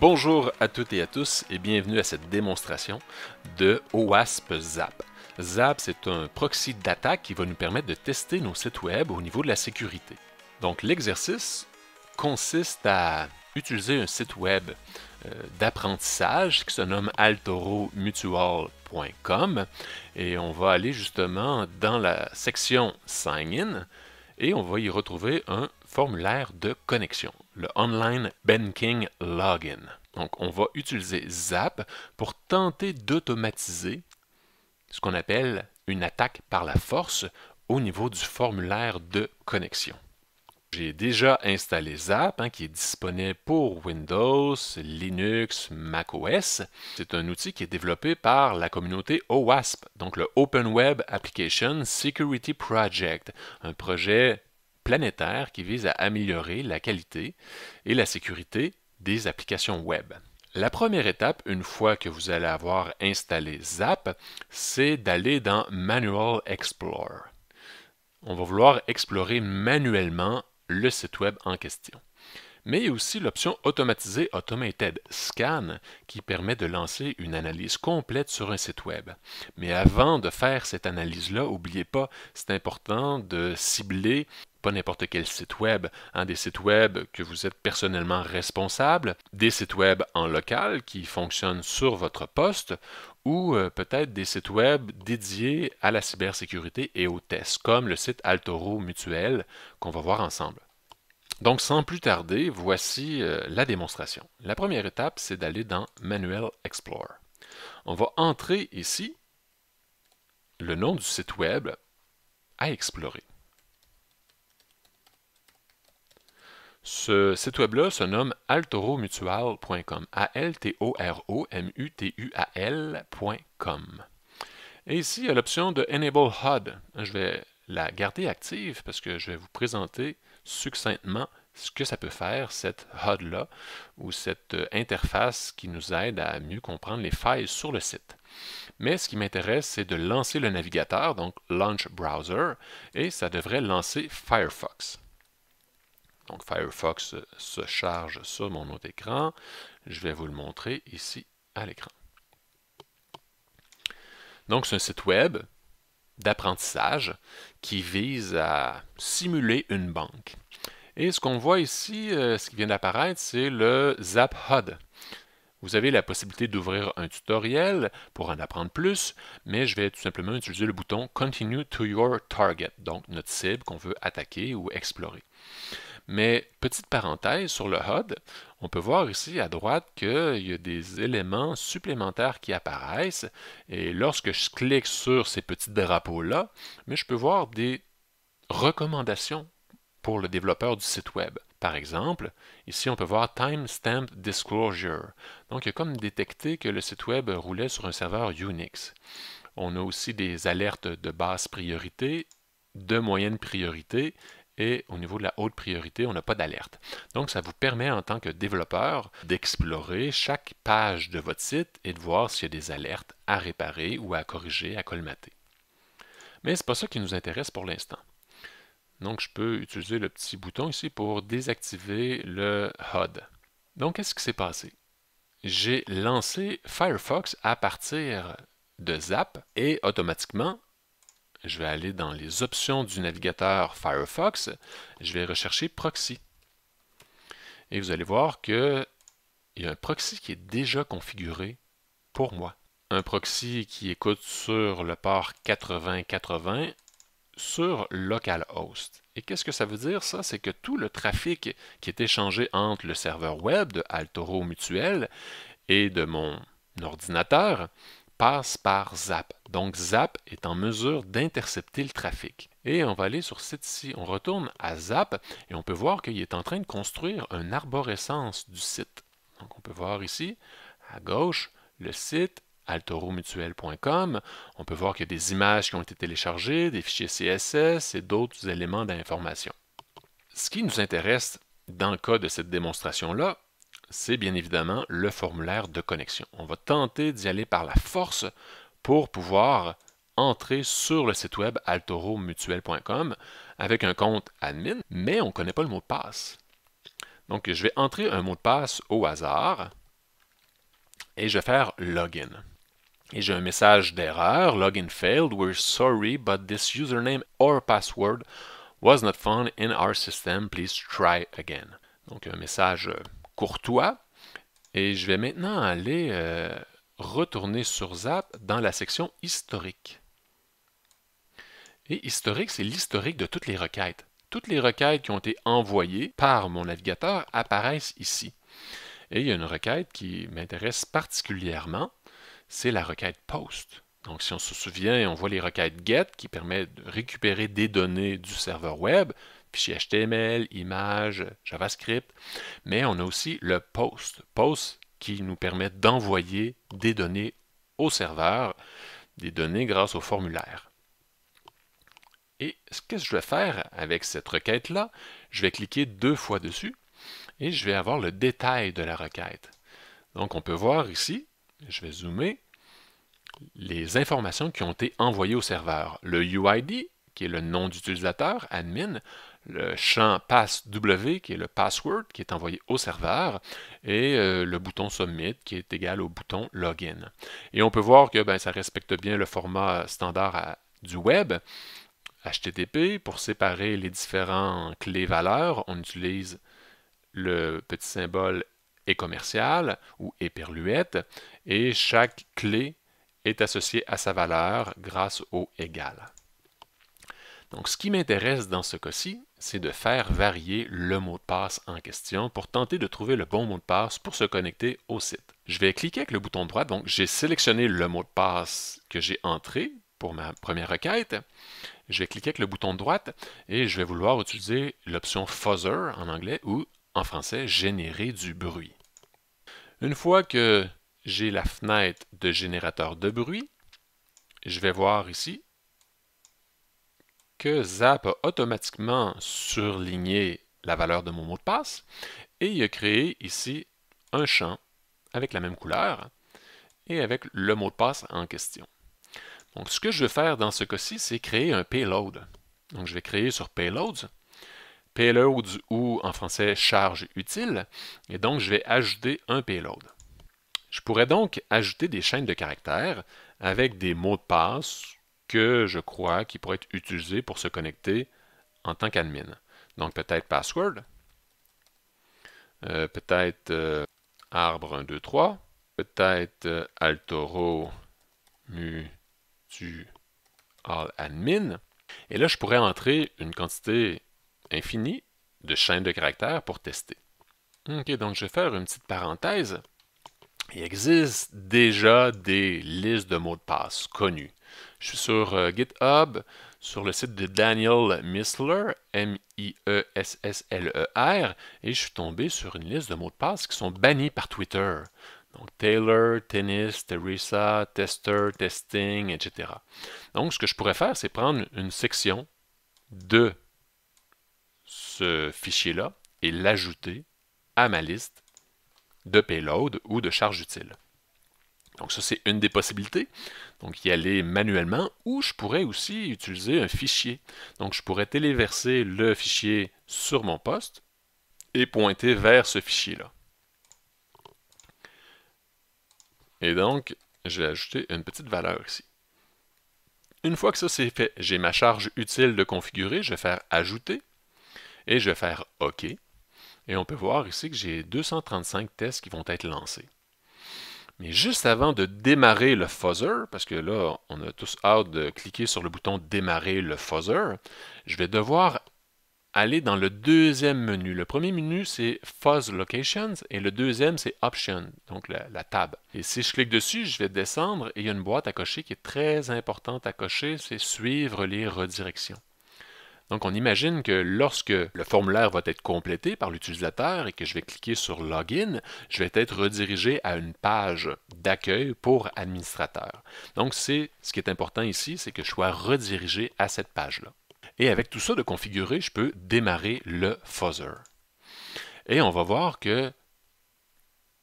Bonjour à toutes et à tous et bienvenue à cette démonstration de OWASP Zap. Zap, c'est un proxy d'attaque qui va nous permettre de tester nos sites web au niveau de la sécurité. Donc l'exercice consiste à utiliser un site web euh, d'apprentissage qui se nomme altoromutual.com et on va aller justement dans la section Sign In et on va y retrouver un formulaire de connexion le Online Banking Login. Donc, on va utiliser Zap pour tenter d'automatiser ce qu'on appelle une attaque par la force au niveau du formulaire de connexion. J'ai déjà installé Zap, hein, qui est disponible pour Windows, Linux, macOS. C'est un outil qui est développé par la communauté OWASP, donc le Open Web Application Security Project, un projet planétaire qui vise à améliorer la qualité et la sécurité des applications web. La première étape, une fois que vous allez avoir installé Zap, c'est d'aller dans Manual Explorer. On va vouloir explorer manuellement le site web en question mais aussi l'option automatisée Automated Scan qui permet de lancer une analyse complète sur un site Web. Mais avant de faire cette analyse-là, n'oubliez pas, c'est important de cibler pas n'importe quel site web, un hein, des sites web que vous êtes personnellement responsable, des sites web en local qui fonctionnent sur votre poste ou euh, peut-être des sites web dédiés à la cybersécurité et aux tests, comme le site Altoro Mutuel qu'on va voir ensemble. Donc sans plus tarder, voici euh, la démonstration. La première étape, c'est d'aller dans Manuel Explorer. On va entrer ici le nom du site web à explorer. Ce site web-là se nomme altoromutual.com. A-L-T-O-R-O-M-U-T-U-A-L.com. Et ici, il y a l'option de Enable HUD. Je vais la garder active parce que je vais vous présenter succinctement ce que ça peut faire, cette HUD-là, ou cette euh, interface qui nous aide à mieux comprendre les failles sur le site. Mais ce qui m'intéresse, c'est de lancer le navigateur, donc Launch Browser, et ça devrait lancer Firefox. Donc Firefox euh, se charge sur mon autre écran. Je vais vous le montrer ici à l'écran. Donc c'est un site web d'apprentissage qui vise à simuler une banque. Et ce qu'on voit ici, euh, ce qui vient d'apparaître, c'est le Zap Vous avez la possibilité d'ouvrir un tutoriel pour en apprendre plus, mais je vais tout simplement utiliser le bouton Continue to your target, donc notre cible qu'on veut attaquer ou explorer. Mais petite parenthèse sur le HUD, on peut voir ici à droite qu'il y a des éléments supplémentaires qui apparaissent. Et lorsque je clique sur ces petits drapeaux-là, je peux voir des recommandations pour le développeur du site web. Par exemple, ici on peut voir Timestamp Disclosure. Donc il y a comme détecter que le site web roulait sur un serveur Unix. On a aussi des alertes de basse priorité, de moyenne priorité et au niveau de la haute priorité, on n'a pas d'alerte. Donc, ça vous permet en tant que développeur d'explorer chaque page de votre site et de voir s'il y a des alertes à réparer ou à corriger, à colmater. Mais ce n'est pas ça qui nous intéresse pour l'instant. Donc, je peux utiliser le petit bouton ici pour désactiver le HUD. Donc, qu'est-ce qui s'est passé? J'ai lancé Firefox à partir de Zap et automatiquement, je vais aller dans les options du navigateur Firefox, je vais rechercher Proxy. Et vous allez voir qu'il y a un proxy qui est déjà configuré pour moi. Un proxy qui écoute sur le port 8080 sur localhost. Et qu'est-ce que ça veut dire ça? C'est que tout le trafic qui est échangé entre le serveur web de Altoro Mutuel et de mon ordinateur, passe par ZAP. Donc ZAP est en mesure d'intercepter le trafic. Et on va aller sur site ici. On retourne à ZAP et on peut voir qu'il est en train de construire un arborescence du site. Donc on peut voir ici, à gauche, le site altoromutuel.com. On peut voir qu'il y a des images qui ont été téléchargées, des fichiers CSS et d'autres éléments d'information. Ce qui nous intéresse dans le cas de cette démonstration-là, c'est bien évidemment le formulaire de connexion. On va tenter d'y aller par la force pour pouvoir entrer sur le site web altoromutuel.com avec un compte admin, mais on ne connaît pas le mot de passe. Donc, je vais entrer un mot de passe au hasard et je vais faire login. Et j'ai un message d'erreur, login failed, we're sorry, but this username or password was not found in our system, please try again. Donc, un message Courtois. Et je vais maintenant aller euh, retourner sur Zap dans la section historique. Et historique, c'est l'historique de toutes les requêtes. Toutes les requêtes qui ont été envoyées par mon navigateur apparaissent ici. Et il y a une requête qui m'intéresse particulièrement, c'est la requête POST. Donc, si on se souvient, on voit les requêtes GET qui permettent de récupérer des données du serveur web fichier HTML, images, JavaScript, mais on a aussi le POST. POST qui nous permet d'envoyer des données au serveur, des données grâce au formulaire. Et ce que je vais faire avec cette requête-là, je vais cliquer deux fois dessus et je vais avoir le détail de la requête. Donc on peut voir ici, je vais zoomer, les informations qui ont été envoyées au serveur. Le UID, qui est le nom d'utilisateur, admin, le champ PassW, qui est le password, qui est envoyé au serveur, et euh, le bouton Submit, qui est égal au bouton Login. Et on peut voir que ben, ça respecte bien le format standard du web. HTTP, pour séparer les différents clés valeurs, on utilise le petit symbole et commercial ou éperluette, et chaque clé est associée à sa valeur grâce au égal. Donc, ce qui m'intéresse dans ce cas-ci, c'est de faire varier le mot de passe en question pour tenter de trouver le bon mot de passe pour se connecter au site. Je vais cliquer avec le bouton droit, donc j'ai sélectionné le mot de passe que j'ai entré pour ma première requête. Je vais cliquer avec le bouton droit droite et je vais vouloir utiliser l'option Fuzzer en anglais ou en français générer du bruit. Une fois que j'ai la fenêtre de générateur de bruit, je vais voir ici que Zap a automatiquement surligné la valeur de mon mot de passe et il a créé ici un champ avec la même couleur et avec le mot de passe en question. Donc, ce que je veux faire dans ce cas-ci, c'est créer un payload. Donc, je vais créer sur payloads, payloads ou en français charge utile, et donc je vais ajouter un payload. Je pourrais donc ajouter des chaînes de caractères avec des mots de passe que je crois qui pourrait être utilisé pour se connecter en tant qu'admin. Donc peut-être password, euh, peut-être euh, arbre 1, 2, 3, peut-être euh, altoro mutu all admin. Et là, je pourrais entrer une quantité infinie de chaînes de caractères pour tester. OK, donc je vais faire une petite parenthèse. Il existe déjà des listes de mots de passe connues. Je suis sur euh, GitHub, sur le site de Daniel Missler, M-I-E-S-S-L-E-R, et je suis tombé sur une liste de mots de passe qui sont bannis par Twitter. Donc Taylor, Tennis, Teresa, Tester, Testing, etc. Donc ce que je pourrais faire, c'est prendre une section de ce fichier-là et l'ajouter à ma liste de payload ou de charge utile. Donc ça, c'est une des possibilités. Donc y aller manuellement ou je pourrais aussi utiliser un fichier. Donc je pourrais téléverser le fichier sur mon poste et pointer vers ce fichier-là. Et donc, je vais ajouter une petite valeur ici. Une fois que ça c'est fait, j'ai ma charge utile de configurer, je vais faire Ajouter et je vais faire OK. Et on peut voir ici que j'ai 235 tests qui vont être lancés. Mais juste avant de démarrer le fuzzer, parce que là, on a tous hâte de cliquer sur le bouton démarrer le fuzzer, je vais devoir aller dans le deuxième menu. Le premier menu, c'est Fuzz Locations et le deuxième, c'est Options », donc la, la, table. Et si je clique dessus, je vais descendre et il y a une boîte à cocher qui est très importante à cocher, c'est Suivre les redirections. Donc, on imagine que lorsque le formulaire va être complété par l'utilisateur et que je vais cliquer sur Login, je vais être redirigé à une page d'accueil pour administrateur. Donc, c'est ce qui est important ici, c'est que je sois redirigé à cette page-là. Et avec tout ça de configuré, je peux démarrer le fuzzer. Et on va voir que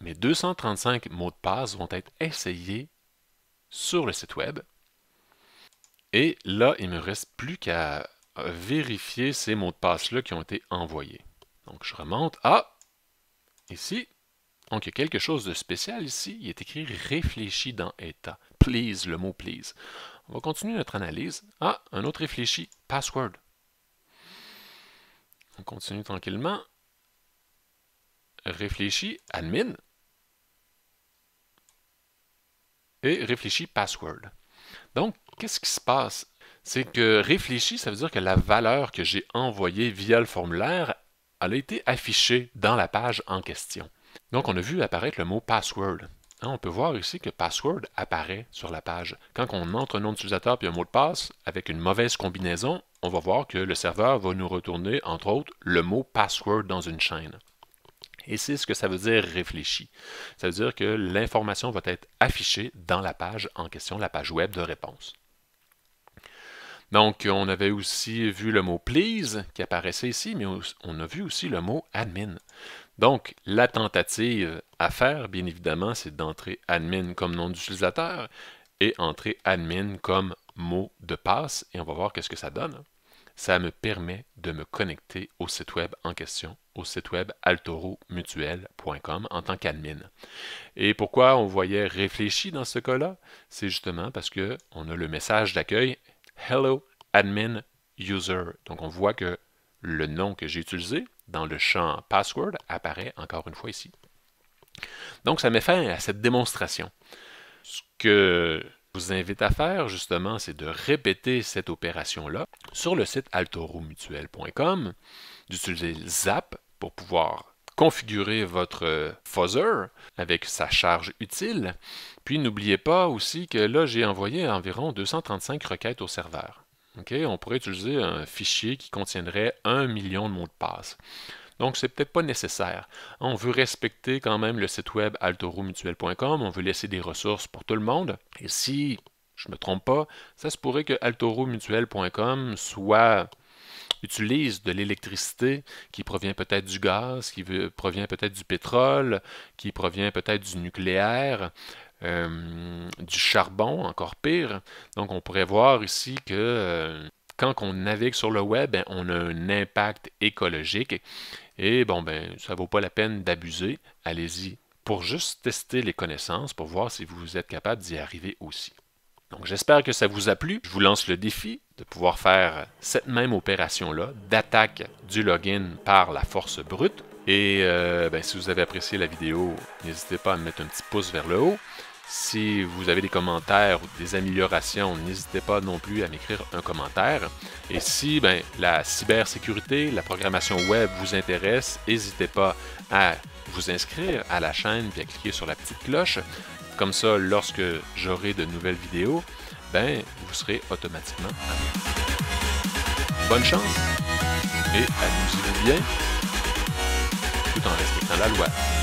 mes 235 mots de passe vont être essayés sur le site web. Et là, il me reste plus qu'à vérifier ces mots de passe-là qui ont été envoyés. Donc, je remonte. à ah! Ici. Donc, il y a quelque chose de spécial ici. Il est écrit « réfléchi dans état ». Please, le mot « please ». On va continuer notre analyse. Ah, un autre réfléchi. Password. On continue tranquillement. Réfléchi, admin. Et réfléchi, password. Donc, qu'est-ce qui se passe c'est que réfléchi, ça veut dire que la valeur que j'ai envoyée via le formulaire, a été affichée dans la page en question. Donc, on a vu apparaître le mot password. Hein, on peut voir ici que password apparaît sur la page. Quand on entre un nom d'utilisateur et un mot de passe avec une mauvaise combinaison, on va voir que le serveur va nous retourner, entre autres, le mot password dans une chaîne. Et c'est ce que ça veut dire réfléchi. Ça veut dire que l'information va être affichée dans la page en question, la page web de réponse. Donc, on avait aussi vu le mot please qui apparaissait ici, mais on a vu aussi le mot admin. Donc, la tentative à faire, bien évidemment, c'est d'entrer admin comme nom d'utilisateur et entrer admin comme mot de passe et on va voir qu'est-ce que ça donne. Ça me permet de me connecter au site web en question, au site web altoromutuel.com en tant qu'admin. Et pourquoi on voyait réfléchi dans ce cas-là? C'est justement parce qu'on a le message d'accueil hello admin user. Donc on voit que le nom que j'ai utilisé dans le champ password apparaît encore une fois ici. Donc ça met fin à cette démonstration. Ce que je vous invite à faire justement, c'est de répéter cette opération-là sur le site altoroumutuel.com, d'utiliser Zap pour pouvoir configurer votre fuzzer avec sa charge utile, puis n'oubliez pas aussi que là, j'ai envoyé environ 235 requêtes au serveur. On pourrait utiliser un fichier qui contiendrait un million de mots de passe. Donc, c'est peut-être pas nécessaire. On veut respecter quand même le site web altoromutuel.com, on veut laisser des ressources pour tout le monde. Et si je ne me trompe pas, ça se pourrait que altoromutuel.com soit utilise de l'électricité qui provient peut-être du gaz, qui provient peut-être du pétrole, qui provient peut-être du nucléaire. Euh, du charbon, encore pire. Donc on pourrait voir ici que euh, quand on navigue sur le web, ben, on a un impact écologique. Et bon, ben, ça ne vaut pas la peine d'abuser. Allez-y pour juste tester les connaissances, pour voir si vous êtes capable d'y arriver aussi. Donc j'espère que ça vous a plu. Je vous lance le défi de pouvoir faire cette même opération-là d'attaque du login par la force brute. Et euh, ben, si vous avez apprécié la vidéo, n'hésitez pas à me mettre un petit pouce vers le haut. Si vous avez des commentaires ou des améliorations, n'hésitez pas non plus à m'écrire un commentaire. Et si ben, la cybersécurité, la programmation web vous intéresse, n'hésitez pas à vous inscrire à la chaîne et à cliquer sur la petite cloche. Comme ça, lorsque j'aurai de nouvelles vidéos, ben, vous serez automatiquement abonné. Bonne chance et amusez-vous bien tout en respectant la loi.